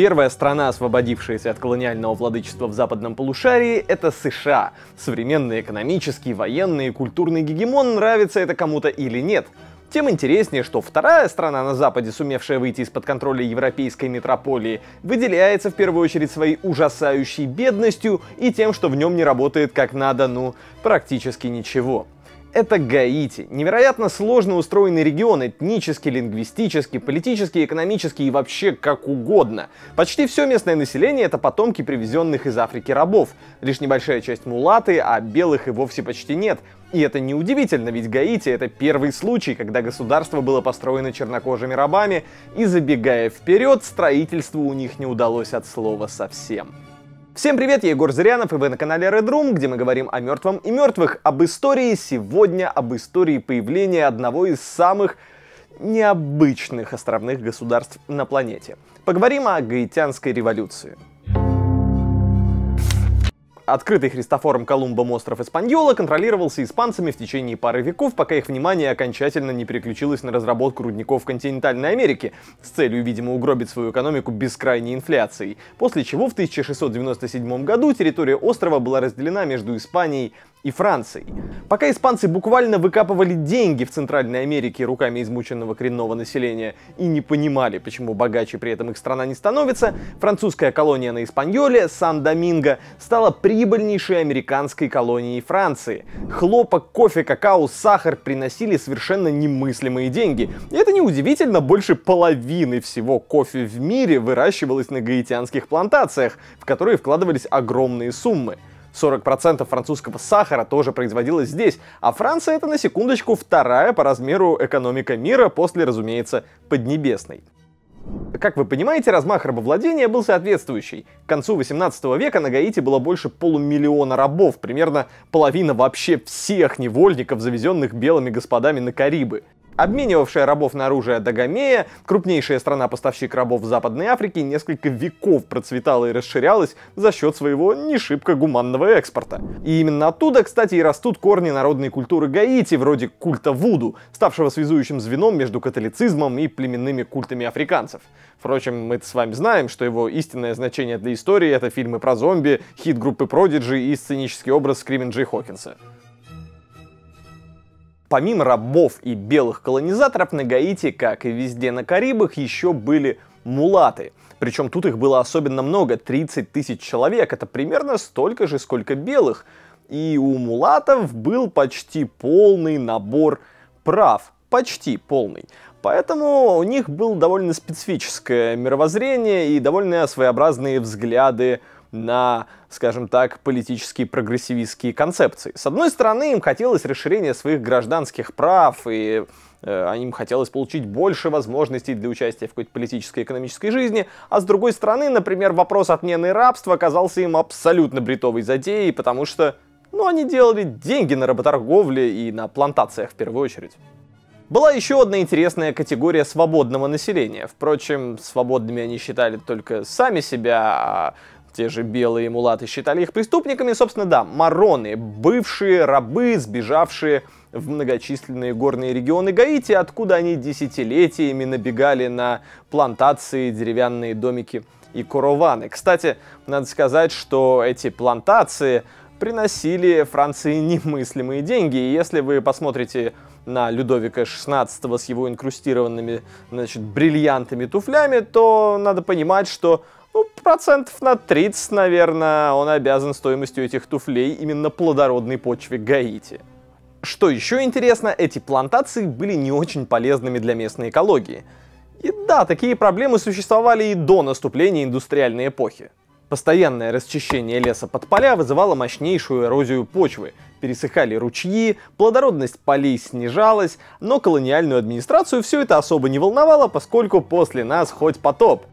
Первая страна, освободившаяся от колониального владычества в западном полушарии, это США. Современный экономический, военный и культурный гегемон, нравится это кому-то или нет. Тем интереснее, что вторая страна на Западе, сумевшая выйти из-под контроля европейской метрополии, выделяется в первую очередь своей ужасающей бедностью и тем, что в нем не работает как надо, ну, практически ничего. Это Гаити. Невероятно сложно устроенный регион этнически, лингвистически, политически, экономически и вообще как угодно. Почти все местное население это потомки привезенных из Африки рабов. Лишь небольшая часть мулаты, а белых и вовсе почти нет. И это неудивительно, ведь Гаити это первый случай, когда государство было построено чернокожими рабами, и забегая вперед, строительству у них не удалось от слова совсем. Всем привет, я Егор Зырянов, и вы на канале Red Room, где мы говорим о мертвом и мертвых, об истории сегодня, об истории появления одного из самых необычных островных государств на планете. Поговорим о гаитянской революции. Открытый Христофором Колумбом остров Испаньола контролировался испанцами в течение пары веков, пока их внимание окончательно не переключилось на разработку рудников в континентальной Америке с целью, видимо, угробить свою экономику бескрайней инфляцией, после чего в 1697 году территория острова была разделена между Испанией и Францией. Пока испанцы буквально выкапывали деньги в Центральной Америке руками измученного коренного населения и не понимали, почему богаче при этом их страна не становится, французская колония на Испаньоле, Сан-Доминго, стала прибыльнейшей американской колонией Франции. Хлопок, кофе, какао, сахар приносили совершенно немыслимые деньги. И это неудивительно, больше половины всего кофе в мире выращивалось на гаитянских плантациях, в которые вкладывались огромные суммы. 40% французского сахара тоже производилось здесь, а Франция это на секундочку вторая по размеру экономика мира после, разумеется, Поднебесной. Как вы понимаете, размах рабовладения был соответствующий. К концу 18 века на Гаити было больше полумиллиона рабов, примерно половина вообще всех невольников, завезенных белыми господами на Карибы. Обменивавшая рабов на оружие Дагомея, крупнейшая страна-поставщик рабов в Западной Африке, несколько веков процветала и расширялась за счет своего не шибко гуманного экспорта. И именно оттуда, кстати, и растут корни народной культуры Гаити, вроде культа Вуду, ставшего связующим звеном между католицизмом и племенными культами африканцев. Впрочем, мы с вами знаем, что его истинное значение для истории — это фильмы про зомби, хит группы Prodigy и сценический образ Скримен Джей Хокинса. Помимо рабов и белых колонизаторов, на Гаити, как и везде на Карибах, еще были мулаты. Причем тут их было особенно много, 30 тысяч человек, это примерно столько же, сколько белых. И у мулатов был почти полный набор прав, почти полный. Поэтому у них было довольно специфическое мировоззрение и довольно своеобразные взгляды на скажем так, политические прогрессивистские концепции. С одной стороны, им хотелось расширения своих гражданских прав и э, им хотелось получить больше возможностей для участия в какой-то политической и экономической жизни, а с другой стороны, например, вопрос отмены рабства оказался им абсолютно бритовой затеей, потому что, ну, они делали деньги на работорговле и на плантациях в первую очередь. Была еще одна интересная категория свободного населения. Впрочем, свободными они считали только сами себя, а те же белые мулаты считали их преступниками, собственно, да, мароны, бывшие рабы, сбежавшие в многочисленные горные регионы Гаити, откуда они десятилетиями набегали на плантации, деревянные домики и курованы. Кстати, надо сказать, что эти плантации приносили Франции немыслимые деньги. И если вы посмотрите на Людовика XVI с его инкрустированными значит, бриллиантами туфлями, то надо понимать, что ну, процентов на 30, наверное, он обязан стоимостью этих туфлей именно плодородной почве Гаити. Что еще интересно, эти плантации были не очень полезными для местной экологии. И да, такие проблемы существовали и до наступления индустриальной эпохи. Постоянное расчищение леса под поля вызывало мощнейшую эрозию почвы, пересыхали ручьи, плодородность полей снижалась, но колониальную администрацию все это особо не волновало, поскольку после нас хоть потоп.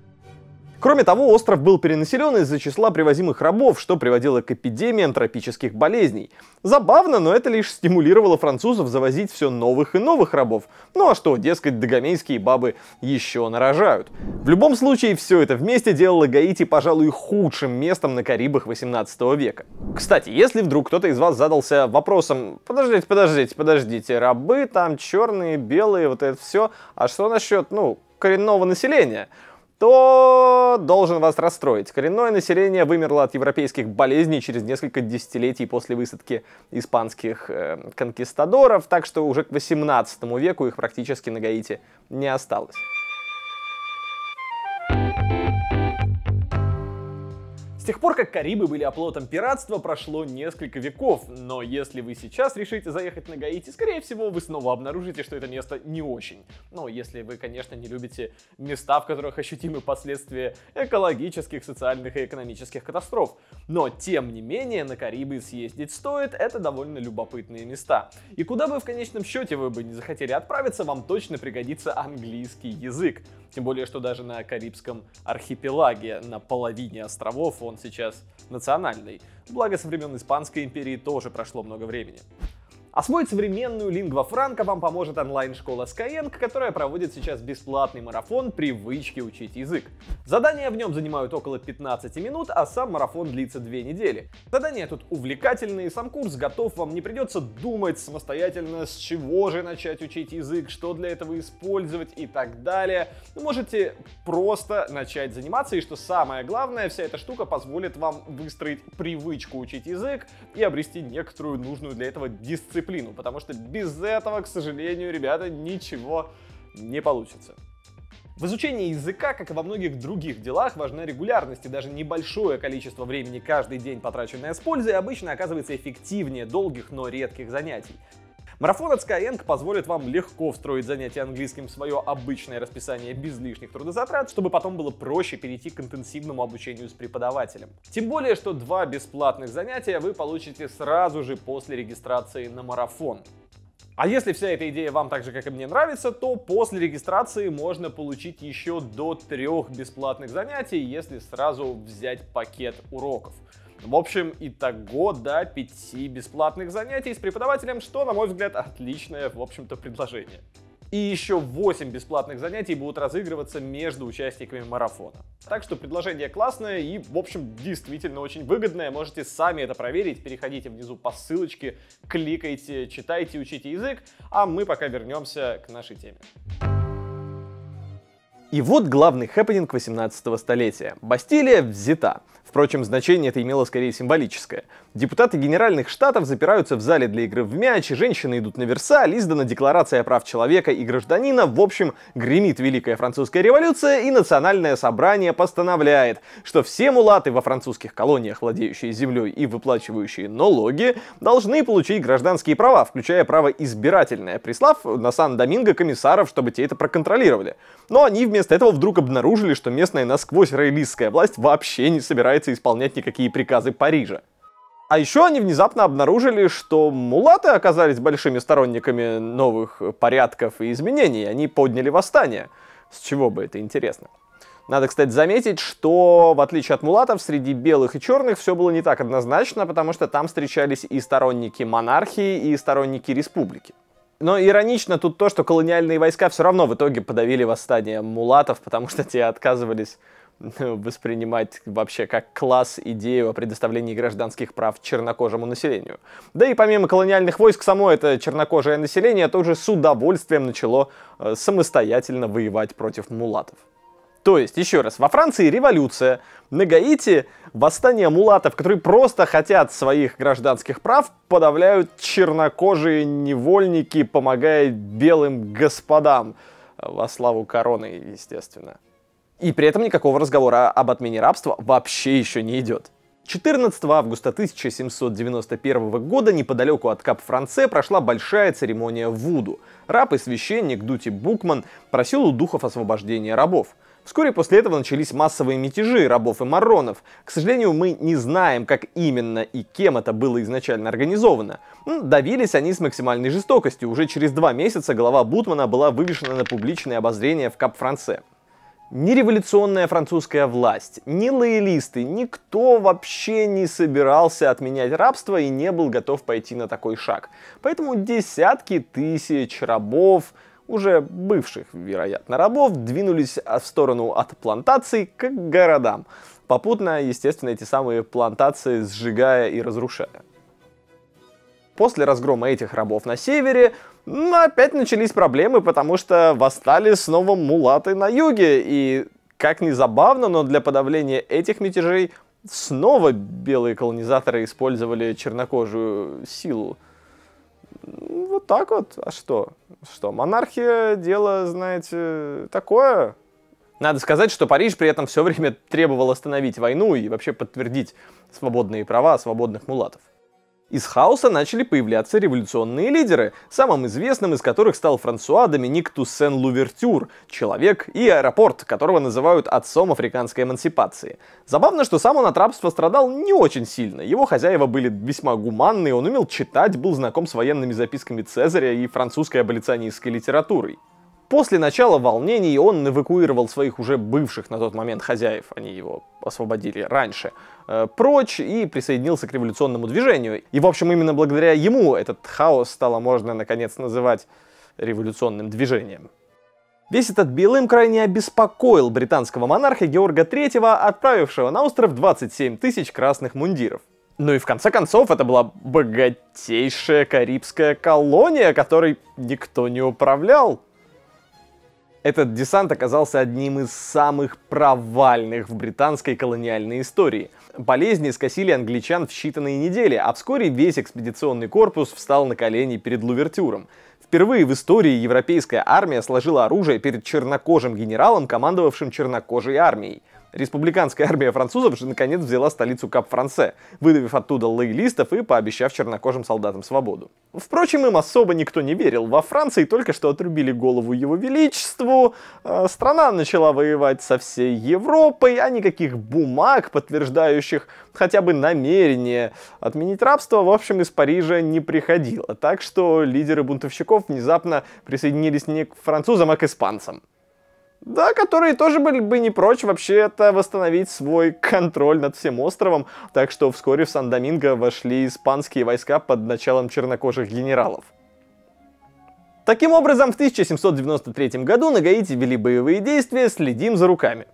Кроме того, остров был перенаселен из-за числа привозимых рабов, что приводило к эпидемиям тропических болезней. Забавно, но это лишь стимулировало французов завозить все новых и новых рабов. Ну а что, дескать, догомейские бабы еще нарожают. В любом случае, все это вместе делало Гаити, пожалуй, худшим местом на Карибах 18 века. Кстати, если вдруг кто-то из вас задался вопросом, подождите, подождите, подождите, рабы там черные, белые, вот это все, а что насчет, ну, коренного населения? то должен вас расстроить. Коренное население вымерло от европейских болезней через несколько десятилетий после высадки испанских э, конкистадоров, так что уже к 18 веку их практически на Гаити не осталось. тех пор, как Карибы были оплотом пиратства, прошло несколько веков, но если вы сейчас решите заехать на Гаити, скорее всего, вы снова обнаружите, что это место не очень. Но если вы, конечно, не любите места, в которых ощутимы последствия экологических, социальных и экономических катастроф. Но, тем не менее, на Карибы съездить стоит, это довольно любопытные места. И куда бы в конечном счете вы бы не захотели отправиться, вам точно пригодится английский язык. Тем более, что даже на Карибском архипелаге, на половине островов, он сейчас национальный. Благо, со времен Испанской империи тоже прошло много времени. Освоить современную лингва франка вам поможет онлайн-школа Skyeng, которая проводит сейчас бесплатный марафон «Привычки учить язык». Задания в нем занимают около 15 минут, а сам марафон длится 2 недели. Задания тут увлекательные, сам курс готов, вам не придется думать самостоятельно, с чего же начать учить язык, что для этого использовать и так далее. Вы можете просто начать заниматься, и что самое главное, вся эта штука позволит вам выстроить привычку учить язык и обрести некоторую нужную для этого дисциплину дисциплину, потому что без этого, к сожалению, ребята, ничего не получится. В изучении языка, как и во многих других делах, важна регулярность, и даже небольшое количество времени каждый день, потраченное с пользой, обычно оказывается эффективнее долгих, но редких занятий. Марафон от Skyeng позволит вам легко встроить занятия английским в свое обычное расписание без лишних трудозатрат, чтобы потом было проще перейти к интенсивному обучению с преподавателем. Тем более, что два бесплатных занятия вы получите сразу же после регистрации на марафон. А если вся эта идея вам так же, как и мне нравится, то после регистрации можно получить еще до трех бесплатных занятий, если сразу взять пакет уроков. В общем, итого до 5 бесплатных занятий с преподавателем, что, на мой взгляд, отличное, в общем-то, предложение. И еще 8 бесплатных занятий будут разыгрываться между участниками марафона. Так что предложение классное и, в общем, действительно очень выгодное. Можете сами это проверить. Переходите внизу по ссылочке, кликайте, читайте, учите язык. А мы пока вернемся к нашей теме. И вот главный хэппининг 18 столетия. Бастилия взята. Впрочем, значение это имело скорее символическое. Депутаты Генеральных Штатов запираются в зале для игры в мяч, женщины идут на Версаль, издана Декларация прав человека и гражданина, в общем, гремит Великая Французская революция, и Национальное собрание постановляет, что все мулаты во французских колониях, владеющие землей и выплачивающие налоги, должны получить гражданские права, включая право избирательное, прислав на Сан-Доминго комиссаров, чтобы те это проконтролировали. Но они вместо этого вдруг обнаружили, что местная насквозь роялистская власть вообще не собирается собирается исполнять никакие приказы Парижа. А еще они внезапно обнаружили, что мулаты оказались большими сторонниками новых порядков и изменений. Они подняли восстание. С чего бы это интересно? Надо, кстати, заметить, что, в отличие от мулатов, среди белых и черных все было не так однозначно, потому что там встречались и сторонники монархии, и сторонники республики. Но иронично тут то, что колониальные войска все равно в итоге подавили восстание мулатов, потому что те отказывались э, воспринимать вообще как класс идею о предоставлении гражданских прав чернокожему населению. Да и помимо колониальных войск, само это чернокожее население тоже с удовольствием начало э, самостоятельно воевать против мулатов. То есть, еще раз, во Франции революция, на Гаити восстание мулатов, которые просто хотят своих гражданских прав, подавляют чернокожие невольники, помогая белым господам. Во славу короны, естественно. И при этом никакого разговора об отмене рабства вообще еще не идет. 14 августа 1791 года неподалеку от Кап-Франце прошла большая церемония Вуду. Раб и священник Дути Букман просил у духов освобождения рабов – Вскоре после этого начались массовые мятежи рабов и маронов. К сожалению, мы не знаем, как именно и кем это было изначально организовано. Давились они с максимальной жестокостью. Уже через два месяца голова Бутмана была вывешена на публичное обозрение в Кап-Франце. Ни революционная французская власть, ни лоялисты, никто вообще не собирался отменять рабство и не был готов пойти на такой шаг. Поэтому десятки тысяч рабов, уже бывших, вероятно, рабов, двинулись в сторону от плантаций к городам, попутно, естественно, эти самые плантации сжигая и разрушая. После разгрома этих рабов на севере но ну, опять начались проблемы, потому что восстали снова мулаты на юге, и как ни забавно, но для подавления этих мятежей снова белые колонизаторы использовали чернокожую силу так вот. А что? Что? Монархия дело, знаете, такое. Надо сказать, что Париж при этом все время требовал остановить войну и вообще подтвердить свободные права свободных мулатов. Из хаоса начали появляться революционные лидеры, самым известным из которых стал Франсуа Доминик Туссен Лувертюр, человек и аэропорт, которого называют отцом африканской эмансипации. Забавно, что сам он от рабства страдал не очень сильно, его хозяева были весьма гуманные, он умел читать, был знаком с военными записками Цезаря и французской аболиционистской литературой. После начала волнений он эвакуировал своих уже бывших на тот момент хозяев, они его освободили раньше, э, прочь и присоединился к революционному движению. И, в общем, именно благодаря ему этот хаос стало можно, наконец, называть революционным движением. Весь этот BLM крайне обеспокоил британского монарха Георга III, отправившего на остров 27 тысяч красных мундиров. Ну и в конце концов, это была богатейшая карибская колония, которой никто не управлял. Этот десант оказался одним из самых провальных в британской колониальной истории. Болезни скосили англичан в считанные недели, а вскоре весь экспедиционный корпус встал на колени перед Лувертюром. Впервые в истории европейская армия сложила оружие перед чернокожим генералом, командовавшим чернокожей армией – Республиканская армия французов же наконец взяла столицу Кап-Франце, выдавив оттуда лоялистов и пообещав чернокожим солдатам свободу. Впрочем, им особо никто не верил. Во Франции только что отрубили голову его величеству, э, страна начала воевать со всей Европой, а никаких бумаг, подтверждающих хотя бы намерение отменить рабство, в общем, из Парижа не приходило. Так что лидеры бунтовщиков внезапно присоединились не к французам, а к испанцам. Да, которые тоже были бы не прочь вообще-то восстановить свой контроль над всем островом, так что вскоре в Сан-Доминго вошли испанские войска под началом чернокожих генералов. Таким образом, в 1793 году на Гаити вели боевые действия «Следим за руками».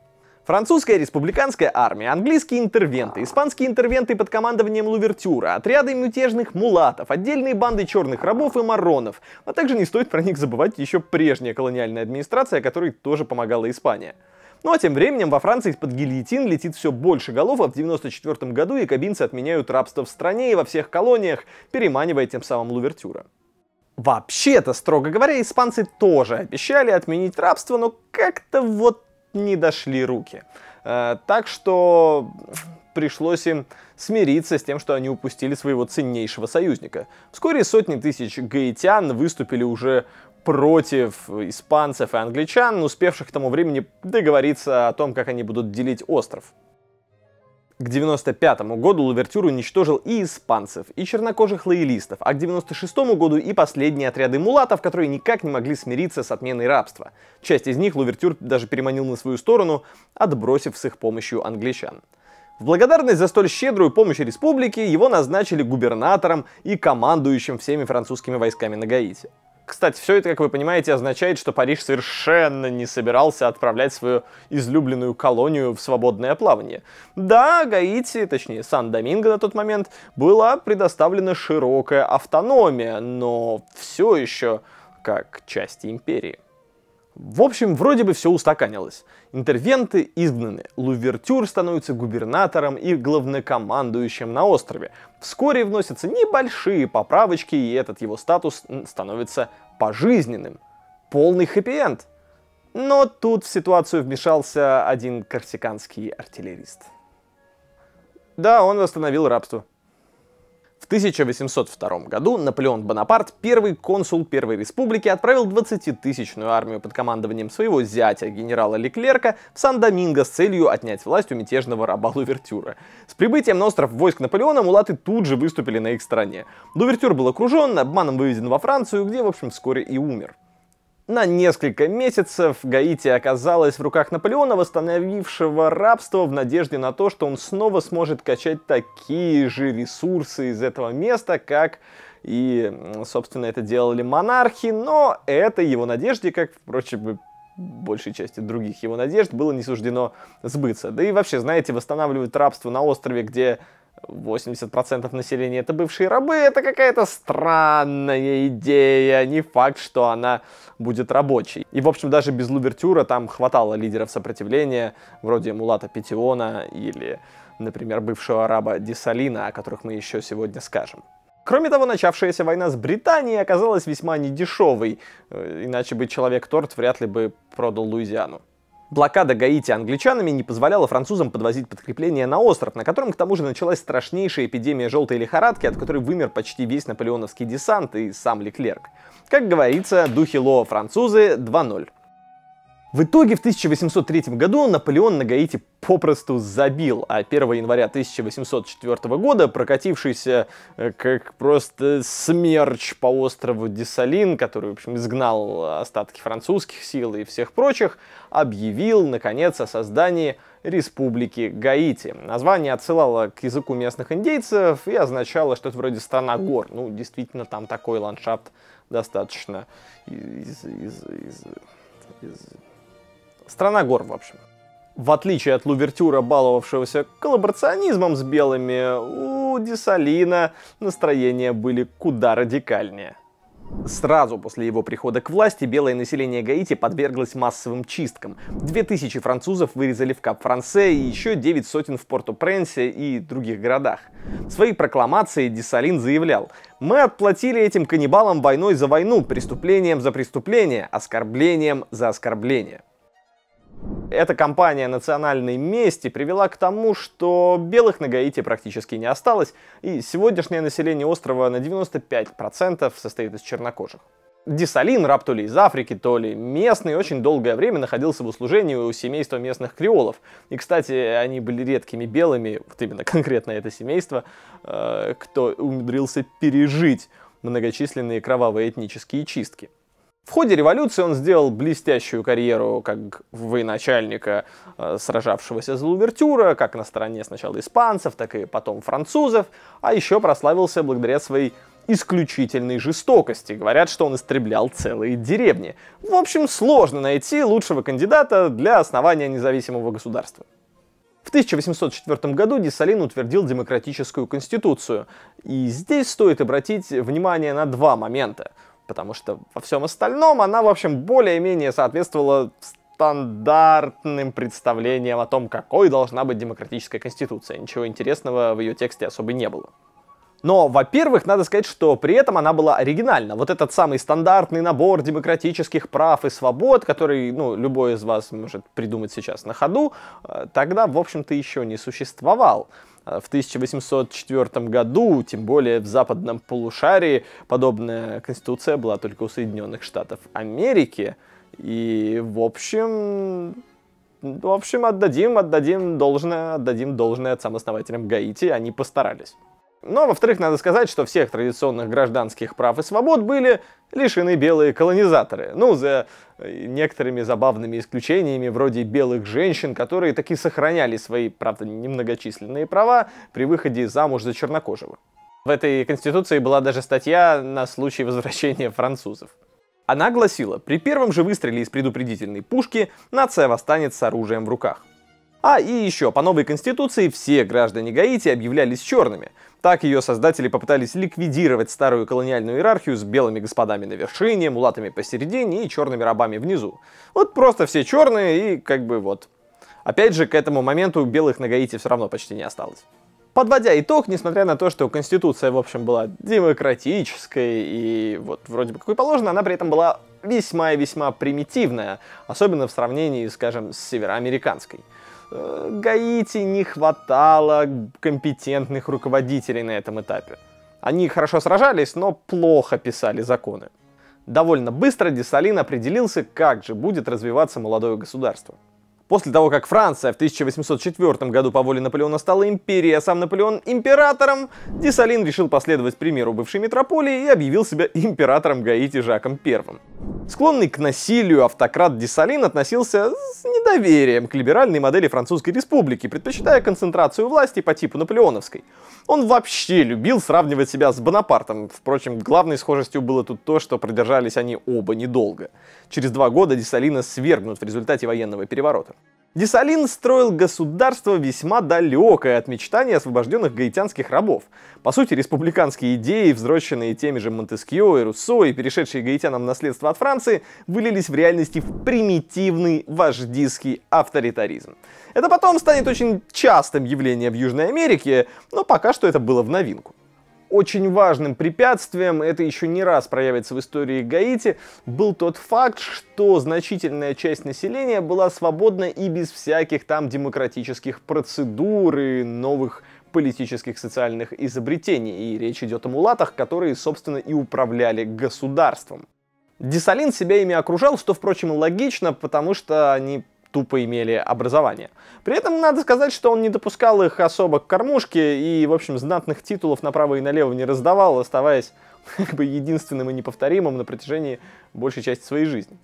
Французская республиканская армия, английские интервенты, а. испанские интервенты под командованием Лувертюра, отряды мятежных мулатов, отдельные банды черных рабов и маронов. А также не стоит про них забывать еще прежняя колониальная администрация, которой тоже помогала Испания. Ну а тем временем во Франции из-под гильотин летит все больше голов, а в 1994 году якобинцы отменяют рабство в стране и во всех колониях, переманивая тем самым Лувертюра. Вообще-то, строго говоря, испанцы тоже обещали отменить рабство, но как-то вот не дошли руки. Э, так что пришлось им смириться с тем, что они упустили своего ценнейшего союзника. Вскоре сотни тысяч гаитян выступили уже против испанцев и англичан, успевших к тому времени договориться о том, как они будут делить остров. К 95 году Лувертюр уничтожил и испанцев, и чернокожих лоялистов, а к 96 году и последние отряды мулатов, которые никак не могли смириться с отменой рабства. Часть из них Лувертюр даже переманил на свою сторону, отбросив с их помощью англичан. В благодарность за столь щедрую помощь республике его назначили губернатором и командующим всеми французскими войсками на Гаити. Кстати, все это, как вы понимаете, означает, что Париж совершенно не собирался отправлять свою излюбленную колонию в свободное плавание. Да, Гаити, точнее Сан-Доминго на тот момент, была предоставлена широкая автономия, но все еще как часть империи. В общем, вроде бы все устаканилось. Интервенты изгнаны, Лувертюр становится губернатором и главнокомандующим на острове. Вскоре вносятся небольшие поправочки, и этот его статус становится пожизненным. Полный хэппи-энд. Но тут в ситуацию вмешался один корсиканский артиллерист. Да, он восстановил рабство. В 1802 году Наполеон Бонапарт, первый консул Первой Республики, отправил 20-тысячную армию под командованием своего зятя, генерала Леклерка, в Сан-Доминго с целью отнять власть у мятежного раба Лувертюра. С прибытием на остров войск Наполеона мулаты тут же выступили на их стороне. Лувертюр был окружен, обманом вывезен во Францию, где, в общем, вскоре и умер. На несколько месяцев Гаити оказалась в руках Наполеона, восстановившего рабство в надежде на то, что он снова сможет качать такие же ресурсы из этого места, как и, собственно, это делали монархи, но это его надежде, как, впрочем, и большей части других его надежд, было не суждено сбыться. Да и вообще, знаете, восстанавливать рабство на острове, где 80% населения это бывшие рабы, это какая-то странная идея, не факт, что она будет рабочей. И, в общем, даже без Лубертюра там хватало лидеров сопротивления, вроде Мулата Петиона или, например, бывшего араба Дисалина, о которых мы еще сегодня скажем. Кроме того, начавшаяся война с Британией оказалась весьма недешевой, э, иначе бы Человек-торт вряд ли бы продал Луизиану. Блокада Гаити англичанами не позволяла французам подвозить подкрепление на остров, на котором к тому же началась страшнейшая эпидемия желтой лихорадки, от которой вымер почти весь наполеоновский десант и сам Леклерк. Как говорится, духи Ло французы 2-0. В итоге в 1803 году Наполеон на Гаити попросту забил, а 1 января 1804 года прокатившийся э, как просто смерч по острову Десалин, который, в общем, изгнал остатки французских сил и всех прочих, объявил, наконец, о создании Республики Гаити. Название отсылало к языку местных индейцев и означало что-то вроде «страна гор». Ну, действительно, там такой ландшафт достаточно из, из, из, из Страна гор, в общем. В отличие от Лувертюра, баловавшегося коллаборационизмом с белыми, у Десалина настроения были куда радикальнее. Сразу после его прихода к власти белое население Гаити подверглось массовым чисткам. 2000 французов вырезали в Кап-Франце и еще 9 сотен в Порто-Пренсе и других городах. В своей прокламации Десалин заявлял «Мы отплатили этим каннибалам войной за войну, преступлением за преступление, оскорблением за оскорбление». Эта кампания национальной мести привела к тому, что белых на Гаити практически не осталось, и сегодняшнее население острова на 95% состоит из чернокожих. Десалин, раб то ли из Африки, то ли местный, очень долгое время находился в услужении у семейства местных креолов. И, кстати, они были редкими белыми, вот именно конкретно это семейство, э, кто умудрился пережить многочисленные кровавые этнические чистки. В ходе революции он сделал блестящую карьеру как военачальника, э, сражавшегося за Лувертюра, как на стороне сначала испанцев, так и потом французов, а еще прославился благодаря своей исключительной жестокости. Говорят, что он истреблял целые деревни. В общем, сложно найти лучшего кандидата для основания независимого государства. В 1804 году Десалин утвердил демократическую конституцию, и здесь стоит обратить внимание на два момента – потому что во всем остальном она, в общем, более-менее соответствовала стандартным представлениям о том, какой должна быть демократическая конституция. Ничего интересного в ее тексте особо не было. Но, во-первых, надо сказать, что при этом она была оригинальна. Вот этот самый стандартный набор демократических прав и свобод, который, ну, любой из вас может придумать сейчас на ходу, э, тогда, в общем-то, еще не существовал. Э, в 1804 году, тем более в западном полушарии, подобная конституция была только у Соединенных Штатов Америки. И, в общем, в общем, отдадим, отдадим должное, отдадим должное отцам-основателям Гаити, они постарались. Но, во-вторых, надо сказать, что всех традиционных гражданских прав и свобод были лишены белые колонизаторы. Ну, за э, некоторыми забавными исключениями, вроде белых женщин, которые таки сохраняли свои, правда, немногочисленные права при выходе замуж за чернокожего. В этой конституции была даже статья на случай возвращения французов. Она гласила, при первом же выстреле из предупредительной пушки нация восстанет с оружием в руках. А и еще, по новой конституции все граждане Гаити объявлялись черными, так ее создатели попытались ликвидировать старую колониальную иерархию с белыми господами на вершине, мулатами посередине и черными рабами внизу. Вот просто все черные и как бы вот. Опять же, к этому моменту белых на Гаити все равно почти не осталось. Подводя итог, несмотря на то, что Конституция, в общем, была демократической и вот вроде бы какой положено, она при этом была весьма и весьма примитивная, особенно в сравнении, скажем, с североамериканской. Э, Гаити не хватало компетентных руководителей на этом этапе. Они хорошо сражались, но плохо писали законы. Довольно быстро Десалин определился, как же будет развиваться молодое государство. После того, как Франция в 1804 году по воле Наполеона стала империей, а сам Наполеон императором, Десалин решил последовать примеру бывшей метрополии и объявил себя императором Гаити Жаком I. Склонный к насилию автократ Десалин относился с недоверием к либеральной модели Французской республики, предпочитая концентрацию власти по типу наполеоновской. Он вообще любил сравнивать себя с Бонапартом, впрочем, главной схожестью было тут то, что продержались они оба недолго. Через два года Десалина свергнут в результате военного переворота. Десалин строил государство весьма далекое от мечтаний освобожденных гаитянских рабов. По сути, республиканские идеи, взросшенные теми же Монтескио и Руссо и перешедшие гаитянам наследство от Франции, вылились в реальности в примитивный вождистский авторитаризм. Это потом станет очень частым явлением в Южной Америке, но пока что это было в новинку очень важным препятствием, это еще не раз проявится в истории Гаити, был тот факт, что значительная часть населения была свободна и без всяких там демократических процедур и новых политических социальных изобретений, и речь идет о мулатах, которые, собственно, и управляли государством. Десалин себя ими окружал, что, впрочем, логично, потому что они тупо имели образование. При этом надо сказать, что он не допускал их особо к кормушке и, в общем, знатных титулов направо и налево не раздавал, оставаясь как бы единственным и неповторимым на протяжении большей части своей жизни.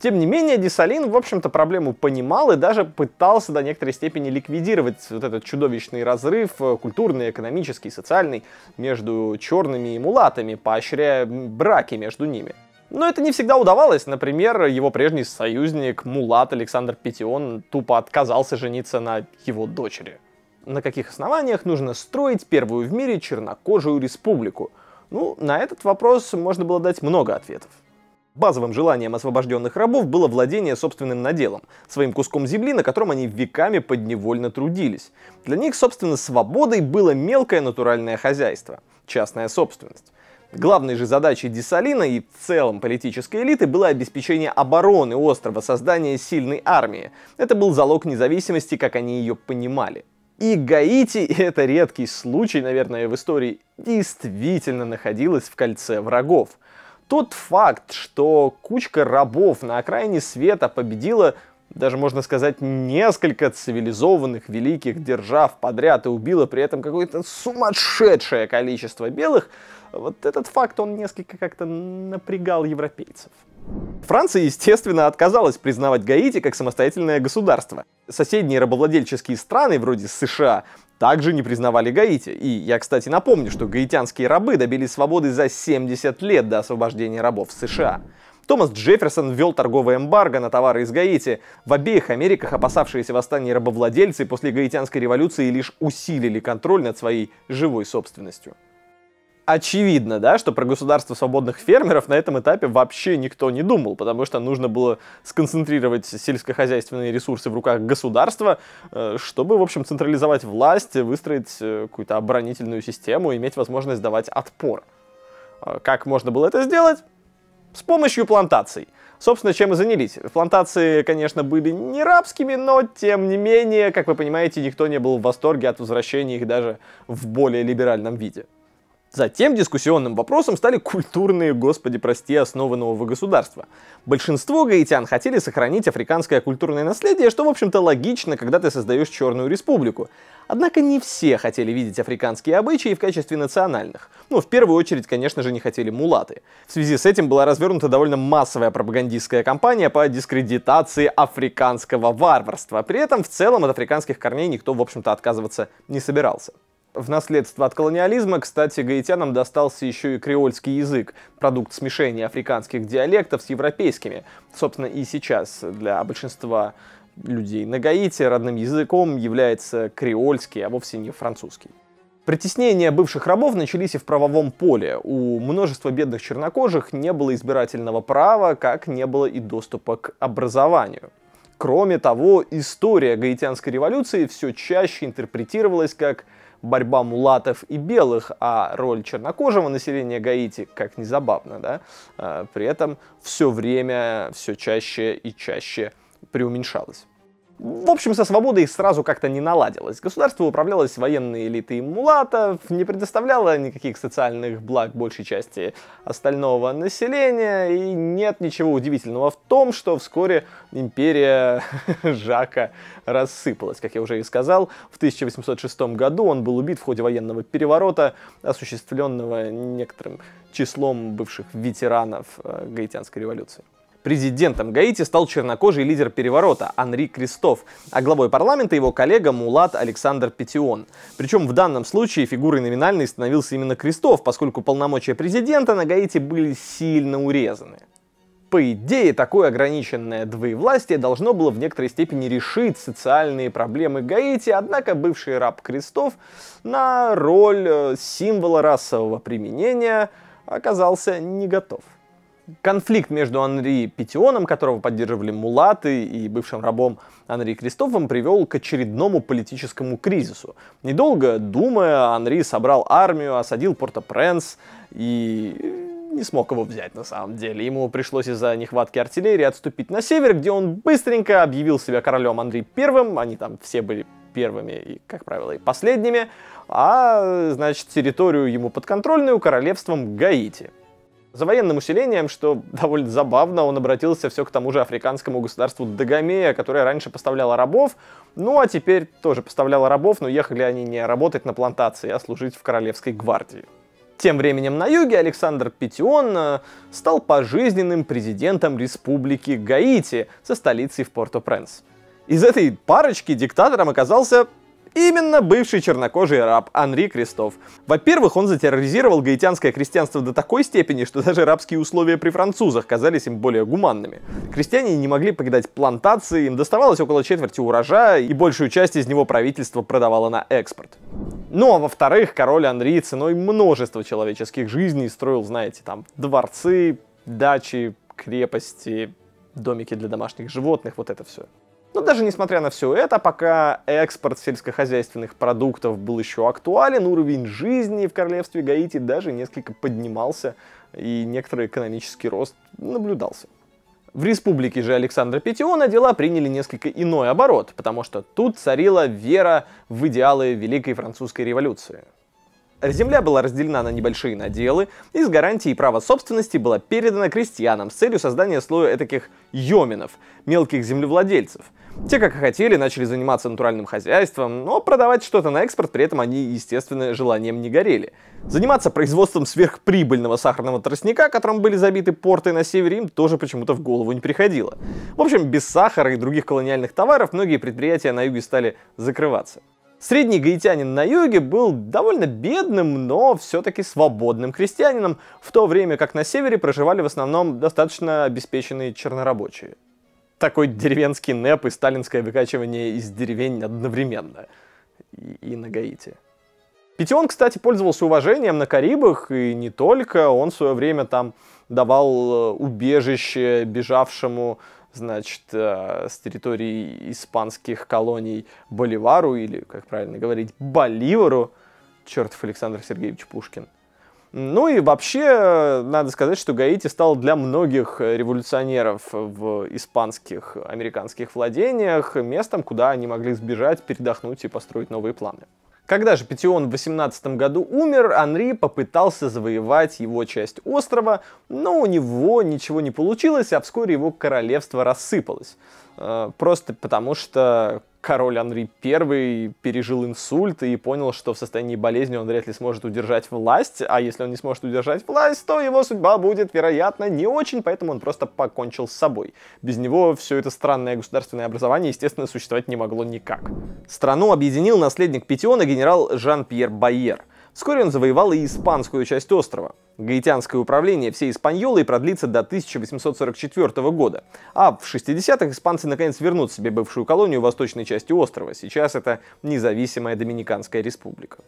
Тем не менее, Десалин, в общем-то, проблему понимал и даже пытался до некоторой степени ликвидировать вот этот чудовищный разрыв э, культурный, экономический, социальный между черными и мулатами, поощряя браки между ними. Но это не всегда удавалось. Например, его прежний союзник Мулат Александр Петион тупо отказался жениться на его дочери. На каких основаниях нужно строить первую в мире чернокожую республику? Ну, на этот вопрос можно было дать много ответов. Базовым желанием освобожденных рабов было владение собственным наделом, своим куском земли, на котором они веками подневольно трудились. Для них, собственно, свободой было мелкое натуральное хозяйство, частная собственность. Главной же задачей Диссалина и в целом политической элиты было обеспечение обороны острова, создание сильной армии. Это был залог независимости, как они ее понимали. И Гаити, это редкий случай, наверное, в истории, действительно находилась в кольце врагов. Тот факт, что кучка рабов на окраине света победила даже можно сказать, несколько цивилизованных великих держав подряд и убила при этом какое-то сумасшедшее количество белых, вот этот факт, он несколько как-то напрягал европейцев. Франция, естественно, отказалась признавать Гаити как самостоятельное государство. Соседние рабовладельческие страны, вроде США, также не признавали Гаити. И я, кстати, напомню, что гаитянские рабы добились свободы за 70 лет до освобождения рабов в США. Томас Джефферсон ввел торговый эмбарго на товары из Гаити. В обеих Америках опасавшиеся восстания рабовладельцы после гаитянской революции лишь усилили контроль над своей живой собственностью очевидно, да, что про государство свободных фермеров на этом этапе вообще никто не думал, потому что нужно было сконцентрировать сельскохозяйственные ресурсы в руках государства, э, чтобы, в общем, централизовать власть, выстроить э, какую-то оборонительную систему, иметь возможность давать отпор. Э, как можно было это сделать? С помощью плантаций. Собственно, чем и занялись. Плантации, конечно, были не рабскими, но, тем не менее, как вы понимаете, никто не был в восторге от возвращения их даже в более либеральном виде. Затем дискуссионным вопросом стали культурные, господи прости, основы нового государства. Большинство гаитян хотели сохранить африканское культурное наследие, что, в общем-то, логично, когда ты создаешь Черную Республику. Однако не все хотели видеть африканские обычаи в качестве национальных. Ну, в первую очередь, конечно же, не хотели мулаты. В связи с этим была развернута довольно массовая пропагандистская кампания по дискредитации африканского варварства. При этом в целом от африканских корней никто, в общем-то, отказываться не собирался. В наследство от колониализма, кстати, гаитянам достался еще и креольский язык, продукт смешения африканских диалектов с европейскими. Собственно, и сейчас для большинства людей на Гаити родным языком является креольский, а вовсе не французский. Притеснения бывших рабов начались и в правовом поле. У множества бедных чернокожих не было избирательного права, как не было и доступа к образованию. Кроме того, история гаитянской революции все чаще интерпретировалась как борьба мулатов и белых, а роль чернокожего населения Гаити, как ни забавно, да, а, при этом все время, все чаще и чаще преуменьшалась. В общем, со свободой сразу как-то не наладилось. Государство управлялось военной элитой мулатов, не предоставляло никаких социальных благ большей части остального населения, и нет ничего удивительного в том, что вскоре империя Жака рассыпалась. Как я уже и сказал, в 1806 году он был убит в ходе военного переворота, осуществленного некоторым числом бывших ветеранов э, Гаитянской революции. Президентом Гаити стал чернокожий лидер переворота Анри Крестов, а главой парламента его коллега Мулат Александр Петион. Причем в данном случае фигурой номинальной становился именно Крестов, поскольку полномочия президента на Гаити были сильно урезаны. По идее, такое ограниченное двоевластие должно было в некоторой степени решить социальные проблемы Гаити, однако бывший раб крестов на роль э, символа расового применения оказался не готов конфликт между Анри Петионом, которого поддерживали мулаты, и бывшим рабом Анри Кристофом привел к очередному политическому кризису. Недолго думая, Анри собрал армию, осадил Порто-Пренс и не смог его взять на самом деле. Ему пришлось из-за нехватки артиллерии отступить на север, где он быстренько объявил себя королем Анри Первым. Они там все были первыми и, как правило, и последними. А, значит, территорию ему подконтрольную королевством Гаити за военным усилением, что довольно забавно, он обратился все к тому же африканскому государству Дагомея, которое раньше поставляло рабов, ну а теперь тоже поставляло рабов, но ехали они не работать на плантации, а служить в Королевской гвардии. Тем временем на юге Александр Петион э, стал пожизненным президентом республики Гаити со столицей в Порто-Пренс. Из этой парочки диктатором оказался Именно бывший чернокожий раб Анри Крестов. Во-первых, он затерроризировал гаитянское крестьянство до такой степени, что даже рабские условия при французах казались им более гуманными. Крестьяне не могли покидать плантации, им доставалось около четверти урожая, и большую часть из него правительство продавало на экспорт. Ну а во-вторых, король Анри ценой множества человеческих жизней строил, знаете, там, дворцы, дачи, крепости, домики для домашних животных, вот это все. Но даже несмотря на все это, пока экспорт сельскохозяйственных продуктов был еще актуален, уровень жизни в королевстве Гаити даже несколько поднимался, и некоторый экономический рост наблюдался. В республике же Александра Петиона дела приняли несколько иной оборот, потому что тут царила вера в идеалы Великой Французской революции. Земля была разделена на небольшие наделы, и с гарантией права собственности была передана крестьянам с целью создания слоя таких йоминов, мелких землевладельцев. Те, как и хотели, начали заниматься натуральным хозяйством, но продавать что-то на экспорт при этом они, естественно, желанием не горели. Заниматься производством сверхприбыльного сахарного тростника, которым были забиты порты на севере, им тоже почему-то в голову не приходило. В общем, без сахара и других колониальных товаров многие предприятия на юге стали закрываться. Средний гаитянин на юге был довольно бедным, но все-таки свободным крестьянином, в то время как на севере проживали в основном достаточно обеспеченные чернорабочие. Такой деревенский НЭП и сталинское выкачивание из деревень одновременно. И, и на Гаити. Питион, кстати, пользовался уважением на Карибах, и не только. Он в свое время там давал э, убежище бежавшему значит, э, с территории испанских колоний Боливару, или, как правильно говорить, Боливару, чертов Александр Сергеевич Пушкин. Ну и вообще, надо сказать, что Гаити стал для многих революционеров в испанских, американских владениях местом, куда они могли сбежать, передохнуть и построить новые планы. Когда же Петион в 18 году умер, Анри попытался завоевать его часть острова, но у него ничего не получилось, а вскоре его королевство рассыпалось. Э, просто потому что король Анри I пережил инсульт и понял, что в состоянии болезни он вряд ли сможет удержать власть, а если он не сможет удержать власть, то его судьба будет, вероятно, не очень, поэтому он просто покончил с собой. Без него все это странное государственное образование, естественно, существовать не могло никак. Страну объединил наследник Петиона генерал Жан-Пьер Байер. Вскоре он завоевал и испанскую часть острова. Гаитянское управление всей Испаньолой продлится до 1844 года, а в 60-х испанцы наконец вернут себе бывшую колонию в восточной части острова, сейчас это независимая Доминиканская республика.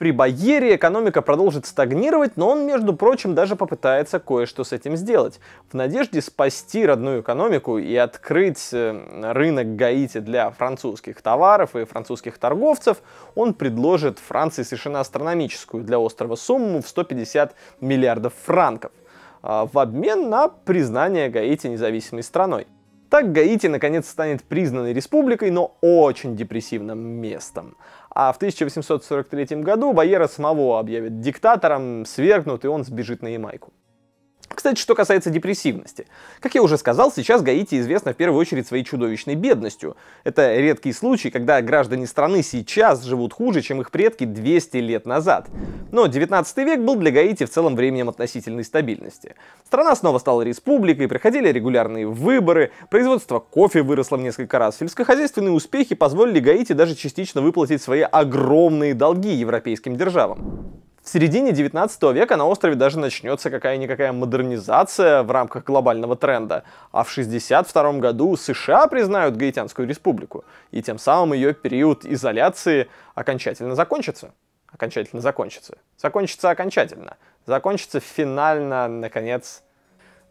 При Байере экономика продолжит стагнировать, но он, между прочим, даже попытается кое-что с этим сделать. В надежде спасти родную экономику и открыть э, рынок Гаити для французских товаров и французских торговцев, он предложит Франции совершенно астрономическую для острова сумму в 150 миллиардов франков а, в обмен на признание Гаити независимой страной. Так Гаити наконец станет признанной республикой, но очень депрессивным местом. А в 1843 году Байера самого объявят диктатором, свергнут, и он сбежит на Ямайку. Кстати, что касается депрессивности. Как я уже сказал, сейчас Гаити известна в первую очередь своей чудовищной бедностью. Это редкий случай, когда граждане страны сейчас живут хуже, чем их предки 200 лет назад. Но 19 век был для Гаити в целом временем относительной стабильности. Страна снова стала республикой, проходили регулярные выборы, производство кофе выросло в несколько раз, сельскохозяйственные успехи позволили Гаити даже частично выплатить свои огромные долги европейским державам. В середине 19 века на острове даже начнется какая-никакая модернизация в рамках глобального тренда, а в 1962 году США признают Гаитянскую республику, и тем самым ее период изоляции окончательно закончится. Окончательно закончится. Закончится окончательно. Закончится финально, наконец,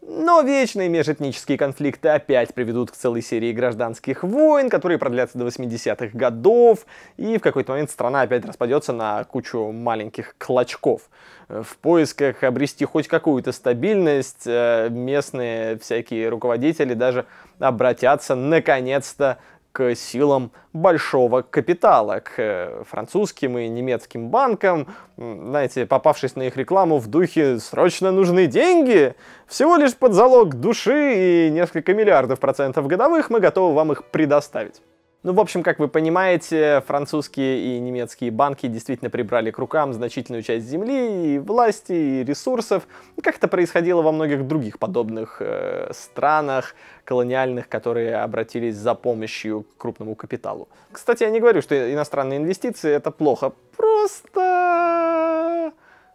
но вечные межэтнические конфликты опять приведут к целой серии гражданских войн, которые продлятся до 80-х годов, и в какой-то момент страна опять распадется на кучу маленьких клочков. В поисках обрести хоть какую-то стабильность э, местные всякие руководители даже обратятся наконец-то к силам большого капитала, к э, французским и немецким банкам, знаете, попавшись на их рекламу в духе «срочно нужны деньги», всего лишь под залог души и несколько миллиардов процентов годовых мы готовы вам их предоставить. Ну, в общем, как вы понимаете, французские и немецкие банки действительно прибрали к рукам значительную часть земли, и власти, и ресурсов, как это происходило во многих других подобных э, странах колониальных, которые обратились за помощью к крупному капиталу. Кстати, я не говорю, что иностранные инвестиции это плохо, просто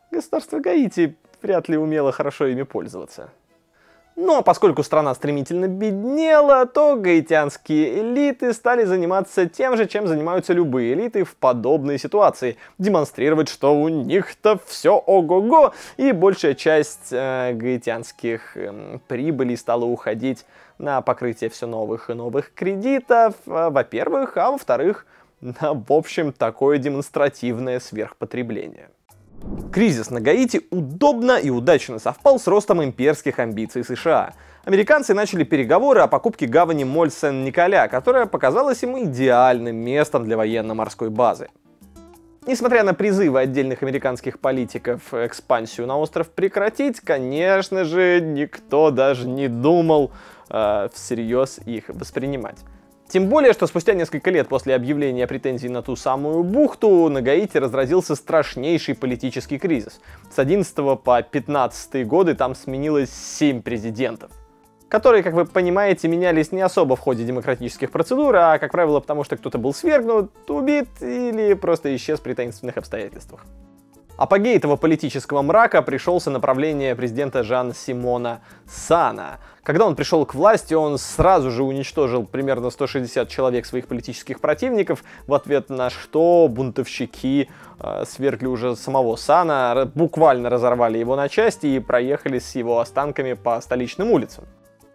государство Гаити вряд ли умело хорошо ими пользоваться. Но ну, а поскольку страна стремительно беднела, то гаитянские элиты стали заниматься тем же, чем занимаются любые элиты в подобной ситуации. Демонстрировать, что у них-то все ого-го, и большая часть э, гаитянских э, прибылей стала уходить на покрытие все новых и новых кредитов, э, во-первых, а во-вторых, на, в общем, такое демонстративное сверхпотребление. Кризис на Гаити удобно и удачно совпал с ростом имперских амбиций США. Американцы начали переговоры о покупке гавани Моль-Сен-Николя, которая показалась им идеальным местом для военно-морской базы. Несмотря на призывы отдельных американских политиков экспансию на остров прекратить, конечно же, никто даже не думал э, всерьез их воспринимать. Тем более, что спустя несколько лет после объявления претензий на ту самую бухту на Гаити разразился страшнейший политический кризис. С 11 по 15 годы там сменилось 7 президентов которые, как вы понимаете, менялись не особо в ходе демократических процедур, а, как правило, потому что кто-то был свергнут, убит или просто исчез при таинственных обстоятельствах. Апогей этого политического мрака пришелся на президента Жан Симона Сана. Когда он пришел к власти, он сразу же уничтожил примерно 160 человек своих политических противников, в ответ на что бунтовщики э, свергли уже самого Сана, буквально разорвали его на части и проехали с его останками по столичным улицам.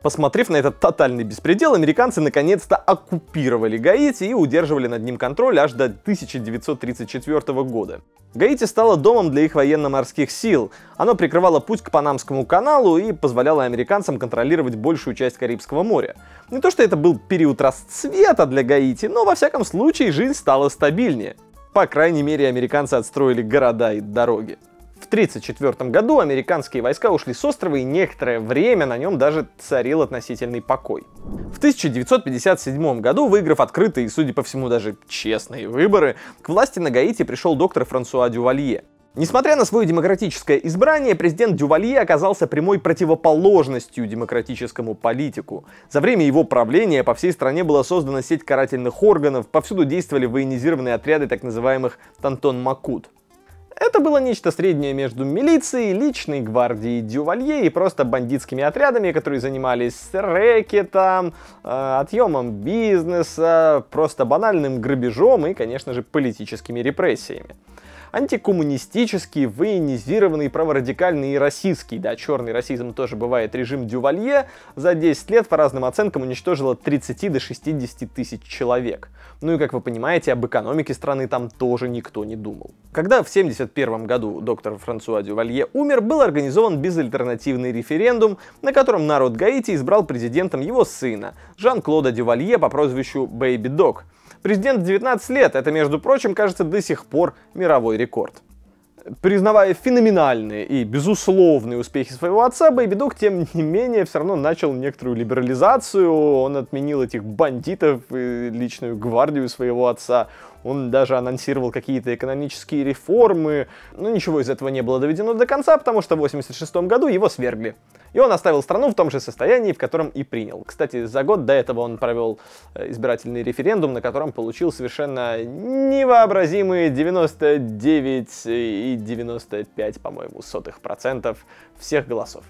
Посмотрев на этот тотальный беспредел, американцы наконец-то оккупировали Гаити и удерживали над ним контроль аж до 1934 года. Гаити стало домом для их военно-морских сил. Оно прикрывало путь к Панамскому каналу и позволяло американцам контролировать большую часть Карибского моря. Не то что это был период расцвета для Гаити, но во всяком случае жизнь стала стабильнее. По крайней мере, американцы отстроили города и дороги. В 1934 году американские войска ушли с острова, и некоторое время на нем даже царил относительный покой. В 1957 году, выиграв открытые и, судя по всему, даже честные выборы, к власти на Гаити пришел доктор Франсуа Дювалье. Несмотря на свое демократическое избрание, президент Дювалье оказался прямой противоположностью демократическому политику. За время его правления по всей стране была создана сеть карательных органов, повсюду действовали военизированные отряды так называемых «Тантон Макут». Это было нечто среднее между милицией, личной гвардией Дювалье и просто бандитскими отрядами, которые занимались рэкетом, э, отъемом бизнеса, просто банальным грабежом и, конечно же, политическими репрессиями антикоммунистический, военизированный, праворадикальный и российский. Да, черный расизм тоже бывает. Режим Дювалье за 10 лет, по разным оценкам, уничтожил от 30 до 60 тысяч человек. Ну и, как вы понимаете, об экономике страны там тоже никто не думал. Когда в 1971 году доктор Франсуа Дювалье умер, был организован безальтернативный референдум, на котором народ Гаити избрал президентом его сына, Жан-Клода Дювалье по прозвищу Бэйби Дог – Президент 19 лет, это, между прочим, кажется до сих пор мировой рекорд. Признавая феноменальные и безусловные успехи своего отца, Бэйби Дог, тем не менее, все равно начал некоторую либерализацию. Он отменил этих бандитов, личную гвардию своего отца он даже анонсировал какие-то экономические реформы, но ну, ничего из этого не было доведено до конца, потому что в 1986 году его свергли. И он оставил страну в том же состоянии, в котором и принял. Кстати, за год до этого он провел э, избирательный референдум, на котором получил совершенно невообразимые 99 и 95, по-моему, сотых процентов всех голосов.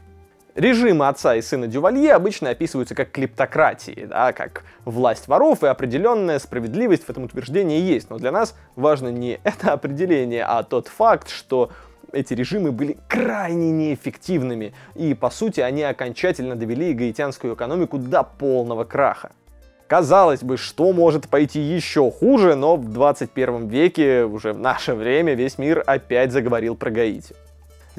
Режимы отца и сына Дювалье обычно описываются как клептократии, да, как власть воров, и определенная справедливость в этом утверждении есть. Но для нас важно не это определение, а тот факт, что эти режимы были крайне неэффективными, и, по сути, они окончательно довели гаитянскую экономику до полного краха. Казалось бы, что может пойти еще хуже, но в 21 веке, уже в наше время, весь мир опять заговорил про Гаити.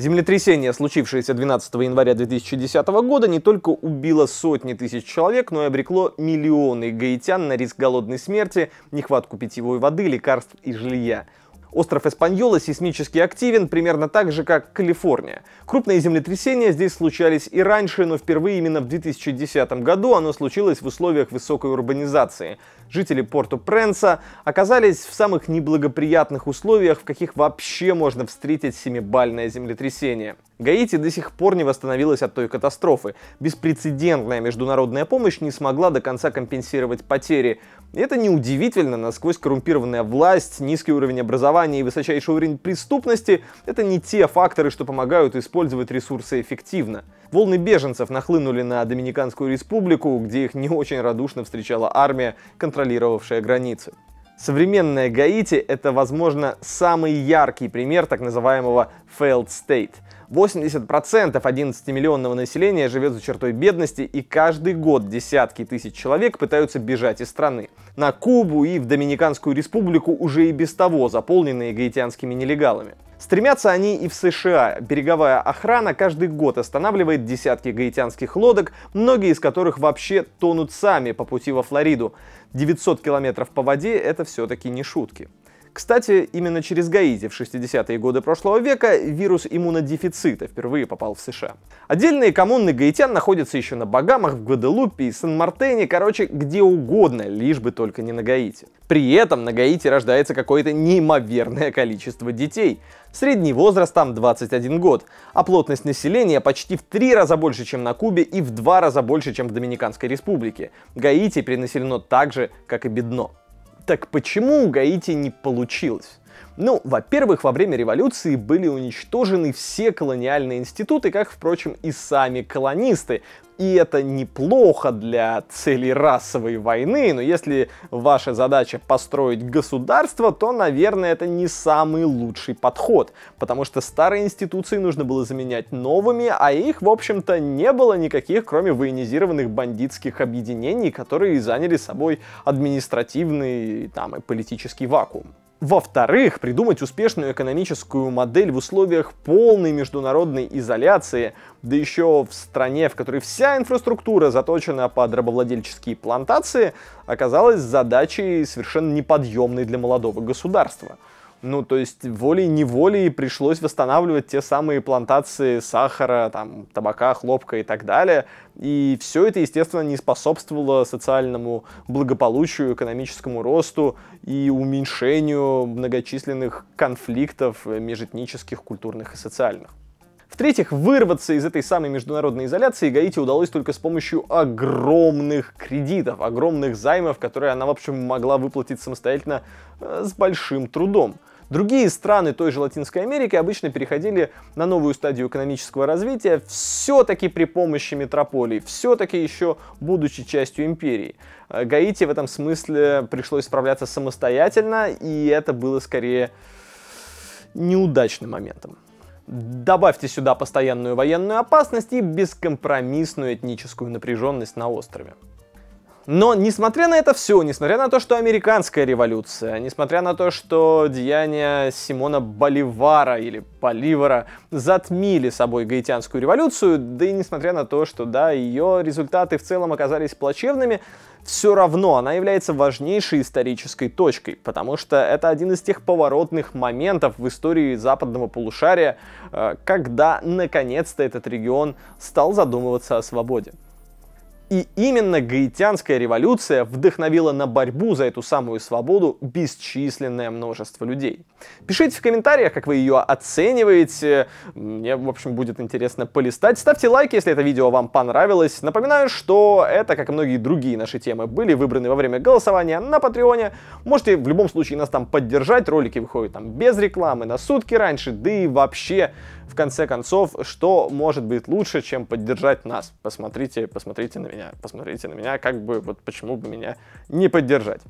Землетрясение, случившееся 12 января 2010 года, не только убило сотни тысяч человек, но и обрекло миллионы гаитян на риск голодной смерти, нехватку питьевой воды, лекарств и жилья. Остров Эспаньола сейсмически активен примерно так же, как Калифорния. Крупные землетрясения здесь случались и раньше, но впервые именно в 2010 году оно случилось в условиях высокой урбанизации. Жители Порто-Пренса оказались в самых неблагоприятных условиях, в каких вообще можно встретить семибальное землетрясение. Гаити до сих пор не восстановилась от той катастрофы. Беспрецедентная международная помощь не смогла до конца компенсировать потери это неудивительно, насквозь коррумпированная власть, низкий уровень образования и высочайший уровень преступности — это не те факторы, что помогают использовать ресурсы эффективно. Волны беженцев нахлынули на Доминиканскую республику, где их не очень радушно встречала армия, контролировавшая границы. Современная Гаити — это, возможно, самый яркий пример так называемого failed state — 80% 11-миллионного населения живет за чертой бедности, и каждый год десятки тысяч человек пытаются бежать из страны. На Кубу и в Доминиканскую республику уже и без того заполненные гаитянскими нелегалами. Стремятся они и в США. Береговая охрана каждый год останавливает десятки гаитянских лодок, многие из которых вообще тонут сами по пути во Флориду. 900 километров по воде — это все-таки не шутки. Кстати, именно через Гаити в 60-е годы прошлого века вирус иммунодефицита впервые попал в США. Отдельные коммуны гаитян находятся еще на Багамах, в Гваделупе и Сан-Мартене, короче, где угодно, лишь бы только не на Гаити. При этом на Гаити рождается какое-то неимоверное количество детей. Средний возраст там 21 год, а плотность населения почти в три раза больше, чем на Кубе и в два раза больше, чем в Доминиканской республике. Гаити перенаселено так же, как и бедно. Так почему у Гаити не получилось? Ну, во-первых, во время революции были уничтожены все колониальные институты, как, впрочем, и сами колонисты, и это неплохо для целей расовой войны, но если ваша задача построить государство, то, наверное, это не самый лучший подход, потому что старые институции нужно было заменять новыми, а их, в общем-то, не было никаких, кроме военизированных бандитских объединений, которые заняли собой административный там, и политический вакуум. Во-вторых, придумать успешную экономическую модель в условиях полной международной изоляции, да еще в стране, в которой вся инфраструктура заточена под рабовладельческие плантации, оказалась задачей совершенно неподъемной для молодого государства. Ну, то есть волей-неволей пришлось восстанавливать те самые плантации сахара, там, табака, хлопка и так далее. И все это, естественно, не способствовало социальному благополучию, экономическому росту и уменьшению многочисленных конфликтов межэтнических, культурных и социальных. В-третьих, вырваться из этой самой международной изоляции Гаити удалось только с помощью огромных кредитов, огромных займов, которые она, в общем, могла выплатить самостоятельно э, с большим трудом. Другие страны той же Латинской Америки обычно переходили на новую стадию экономического развития все-таки при помощи метрополий, все-таки еще будучи частью империи. Э, Гаити в этом смысле пришлось справляться самостоятельно, и это было скорее неудачным моментом. Добавьте сюда постоянную военную опасность и бескомпромиссную этническую напряженность на острове. Но несмотря на это все, несмотря на то, что американская революция, несмотря на то, что деяния Симона Боливара или Боливара затмили собой гаитянскую революцию, да и несмотря на то, что да, ее результаты в целом оказались плачевными, все равно она является важнейшей исторической точкой, потому что это один из тех поворотных моментов в истории западного полушария, э, когда наконец-то этот регион стал задумываться о свободе. И именно гаитянская революция вдохновила на борьбу за эту самую свободу бесчисленное множество людей. Пишите в комментариях, как вы ее оцениваете. Мне, в общем, будет интересно полистать. Ставьте лайк, если это видео вам понравилось. Напоминаю, что это, как и многие другие наши темы, были выбраны во время голосования на Патреоне. Можете в любом случае нас там поддержать. Ролики выходят там без рекламы, на сутки раньше, да и вообще в конце концов, что может быть лучше, чем поддержать нас? Посмотрите, посмотрите на меня, посмотрите на меня, как бы, вот почему бы меня не поддержать.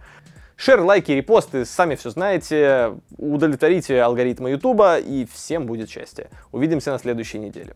Шер, лайки, репосты, сами все знаете. Удовлетворите алгоритмы Ютуба, и всем будет счастье. Увидимся на следующей неделе.